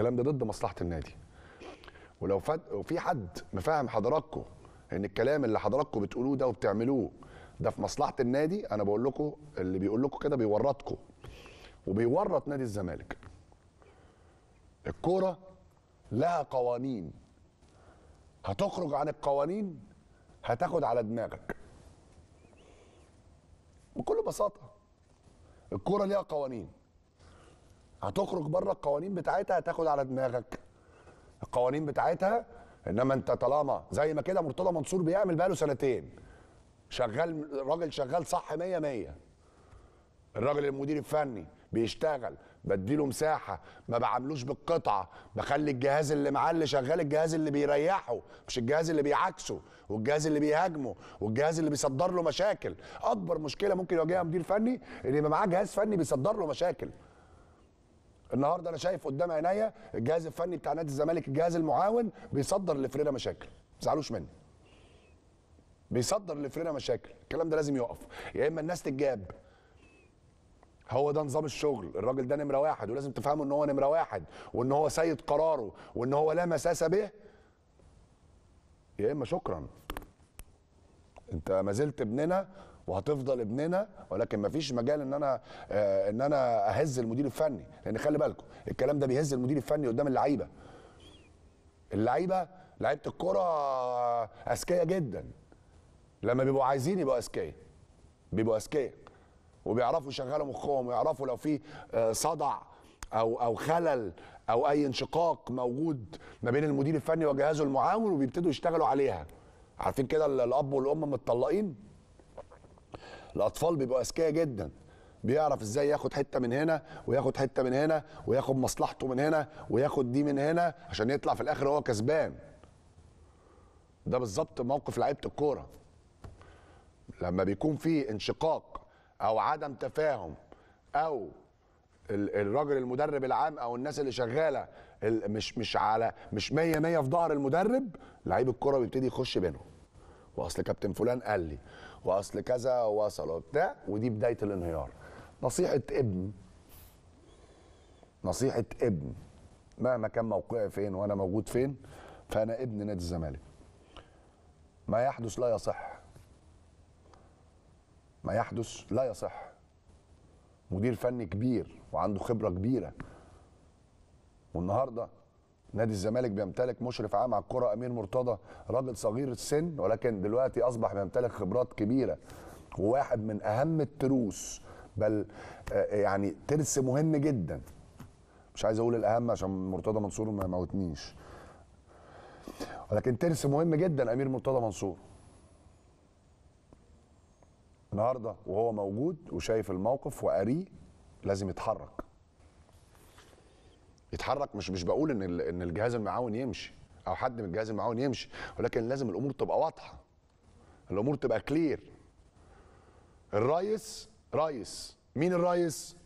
الكلام ده ضد مصلحه النادي ولو فد... في حد مفهم حضراتكم ان الكلام اللي حضراتكم بتقولوه ده وبتعملوه ده في مصلحه النادي انا بقول لكم اللي بيقول لكم كده بيورطكم وبيورط نادي الزمالك الكوره لها قوانين هتخرج عن القوانين هتاخد على دماغك بكل بساطه الكوره ليها قوانين هتخرج بره القوانين بتاعتها هتاخد على دماغك القوانين بتاعتها انما انت طالما زي ما كده مرتضى منصور بيعمل بقاله سنتين شغال راجل شغال صح 100 100 الراجل المدير الفني بيشتغل بديله مساحه ما بعملوش بالقطعه بخلي الجهاز اللي معاه اللي شغال الجهاز اللي بيريحه مش الجهاز اللي بيعاكسه والجهاز اللي بيهاجمه والجهاز اللي بيصدر له مشاكل اكبر مشكله ممكن يواجهها مدير فني ان يبقى معاه جهاز فني بيصدر له مشاكل النهارده انا شايف قدام عينيا الجهاز الفني بتاع نادي الزمالك الجهاز المعاون بيصدر لفريرة مشاكل ما تزعلوش مني بيصدر لفريرة مشاكل الكلام ده لازم يقف يا اما الناس تتجاب هو ده نظام الشغل الراجل ده نمره واحد ولازم تفهموا ان هو نمره واحد وان هو سيد قراره وان هو لا مساسه به يا اما شكرا انت ما زلت ابننا وهتفضل ابننا ولكن مفيش مجال ان انا آه، ان انا اهز المدير الفني لان خلي بالكم الكلام ده بيهز المدير الفني قدام اللعيبه اللعيبه لعيبه الكره اذكياء جدا لما بيبقوا عايزين يبقوا اذكياء بيبقوا اذكياء وبيعرفوا يشغلوا مخهم ويعرفوا لو في آه، صدع او او خلل او اي انشقاق موجود ما بين المدير الفني وجهازه المعاون وبيبتدوا يشتغلوا عليها عارفين كده الاب والام متطلقين الاطفال بيبقوا اذكياء جدا بيعرف ازاي ياخد حته من هنا وياخد حته من هنا وياخد مصلحته من هنا وياخد دي من هنا عشان يطلع في الاخر هو كسبان ده بالظبط موقف لعيبه الكوره لما بيكون في انشقاق او عدم تفاهم او الراجل المدرب العام او الناس اللي شغاله مش مش على مش 100 100 في ظهر المدرب لعيب الكوره بيبتدي يخش بينهم واصل كابتن فلان قال لي واصل كذا وصل وبتاع ودي بدايه الانهيار نصيحه ابن نصيحه ابن مهما كان موقعي فين وانا موجود فين فانا ابن نادي الزمالك ما يحدث لا يصح ما يحدث لا يصح مدير فني كبير وعنده خبره كبيره والنهارده نادي الزمالك بيمتلك مشرف عام على الكره امير مرتضى راجل صغير السن ولكن دلوقتي اصبح بيمتلك خبرات كبيره وواحد من اهم التروس بل آه، يعني ترس مهم جدا مش عايز اقول الاهم عشان مرتضى منصور ما موتنيش ولكن ترس مهم جدا امير مرتضى منصور النهارده وهو موجود وشايف الموقف وقاريه لازم يتحرك يتحرك مش مش بقول ان ان الجهاز المعاون يمشي او حد من الجهاز المعاون يمشي ولكن لازم الامور تبقى واضحه الامور تبقى كلير الريس ريس مين الريس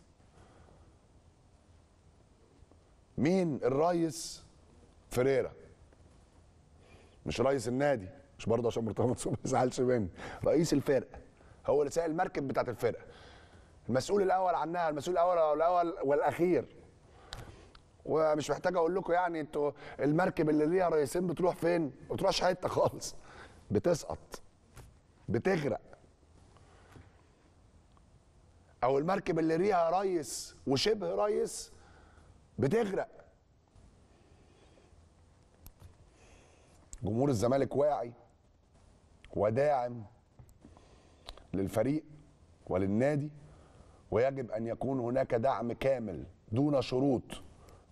مين الريس فريرا مش رئيس النادي مش برضه عشان مرتضى منصور ما يزعلش مني رئيس الفرقه هو اللي سائل المركب بتاعت الفرقه المسؤول الاول عنها المسؤول الاول والاول والاخير ومش محتاج اقول لكم يعني انتوا المركب اللي ليها رئيسين بتروح فين؟ ما بتروحش حته خالص بتسقط بتغرق او المركب اللي ليها ريس وشبه ريس بتغرق جمهور الزمالك واعي وداعم للفريق وللنادي ويجب ان يكون هناك دعم كامل دون شروط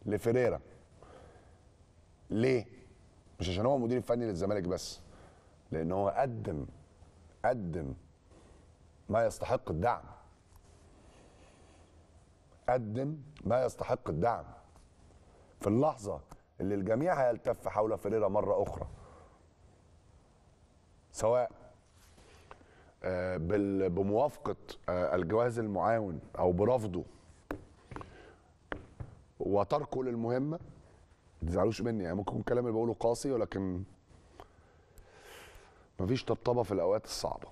لفيريرا ليه؟ مش عشان هو مدير فني للزمالك بس لان هو قدم قدم ما يستحق الدعم قدم ما يستحق الدعم في اللحظه اللي الجميع هيلتف حول فيريرا مره اخرى سواء آه، بموافقه آه، الجواز المعاون او برفضه وتركه للمهمه ما تزعلوش مني يعني ممكن يكون الكلام اللي بقوله قاسي ولكن مفيش طبطبه في الاوقات الصعبه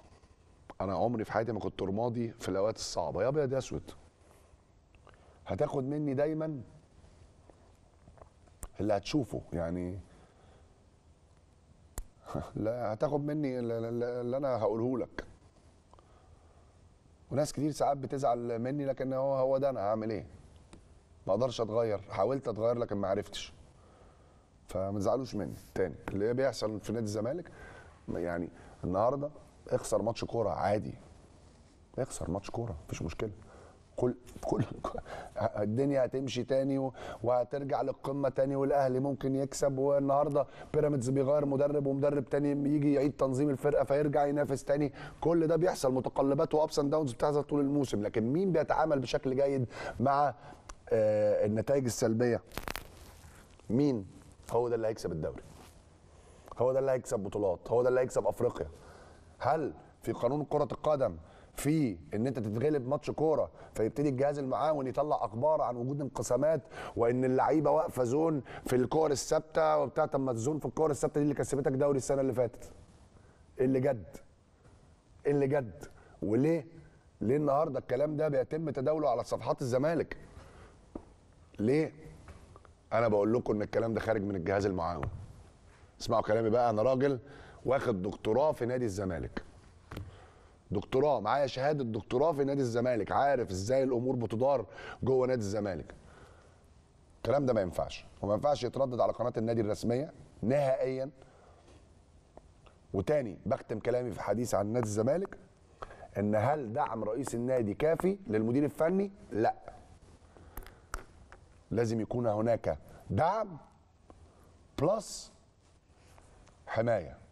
انا عمري في حياتي ما كنت رمادي في الاوقات الصعبه يا ابيض يا اسود هتاخد مني دايما اللي هتشوفه يعني لا هتاخد مني اللي انا هقوله لك وناس كتير ساعات بتزعل مني لكن هو هو ده انا هعمل ايه ما اقدرش اتغير حاولت اتغير لكن ما عرفتش فما تزعلوش مني تاني اللي بيحصل في نادي الزمالك يعني النهارده اخسر ماتش كوره عادي اخسر ماتش كوره مفيش مشكله كل كل الدنيا هتمشي تاني وهترجع للقمه تاني والاهلي ممكن يكسب والنهارده بيراميدز بيغير مدرب ومدرب تاني يجي يعيد تنظيم الفرقه فيرجع ينافس تاني كل ده بيحصل متقلبات وابس اند داونز بتحصل طول الموسم لكن مين بيتعامل بشكل جيد مع آه، النتائج السلبيه مين هو ده اللي هيكسب الدوري هو ده اللي هيكسب بطولات هو ده اللي هيكسب افريقيا هل في قانون كره القدم في ان انت تتغلب ماتش كوره فيبتدي الجهاز المعاون يطلع اخبار عن وجود انقسامات وان اللعيبه واقفه زون في الكور الثابته وبتاع طب ما الزون في الكور الثابته دي اللي كسبتك دوري السنه اللي فاتت إيه اللي جد إيه اللي جد وليه ليه النهارده الكلام ده بيتم تداوله على صفحات الزمالك ليه؟ انا بقول لكم ان الكلام ده خارج من الجهاز المعاون اسمعوا كلامي بقى انا راجل واخد دكتوراه في نادي الزمالك دكتوراه معايا شهاده دكتوراه في نادي الزمالك عارف ازاي الامور بتدار جوه نادي الزمالك الكلام ده ما ينفعش وما ينفعش يتردد على قناه النادي الرسميه نهائيا وتاني بختم كلامي في حديث عن نادي الزمالك ان هل دعم رئيس النادي كافي للمدير الفني لا لازم يكون هناك دعم بلس حمايه